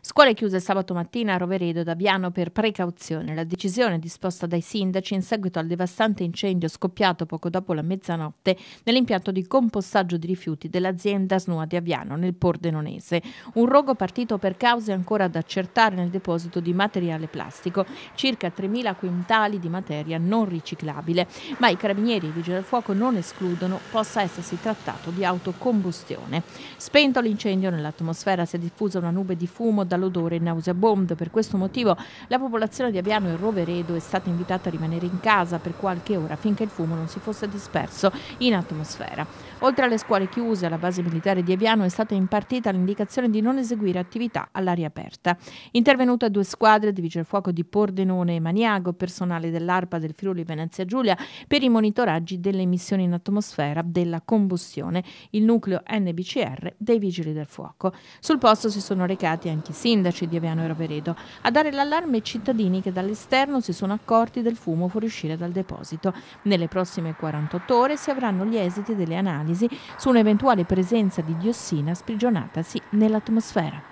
Scuole chiuse sabato mattina a Roveredo ed Aviano per precauzione. La decisione disposta dai sindaci in seguito al devastante incendio scoppiato poco dopo la mezzanotte nell'impianto di compostaggio di rifiuti dell'azienda Snua di Aviano nel Pordenonese. Un rogo partito per cause ancora da accertare nel deposito di materiale plastico, circa 3.000 quintali di materia non riciclabile, ma i carabinieri e i vigili del fuoco non escludono possa essersi trattato di autocombustione. Spento l'incendio, nell'atmosfera si è diffusa una nube di fumo dall'odore nauseabondo. Per questo motivo la popolazione di Aviano e Roveredo è stata invitata a rimanere in casa per qualche ora finché il fumo non si fosse disperso in atmosfera. Oltre alle scuole chiuse, alla base militare di Aviano è stata impartita l'indicazione di non eseguire attività all'aria aperta. Intervenute due squadre di fuoco di Pordenone e Maniago, personale dell'ARPA del Friuli Venezia Giulia, per i monitoraggi delle emissioni in atmosfera della combustione, il nucleo NBCR dei Vigili del Fuoco. Sul posto si sono recati anche i sindaci di Aviano e Roveredo, a dare l'allarme ai cittadini che dall'esterno si sono accorti del fumo fuoriuscire dal deposito. Nelle prossime 48 ore si avranno gli esiti delle analisi su un'eventuale presenza di diossina sprigionatasi nell'atmosfera.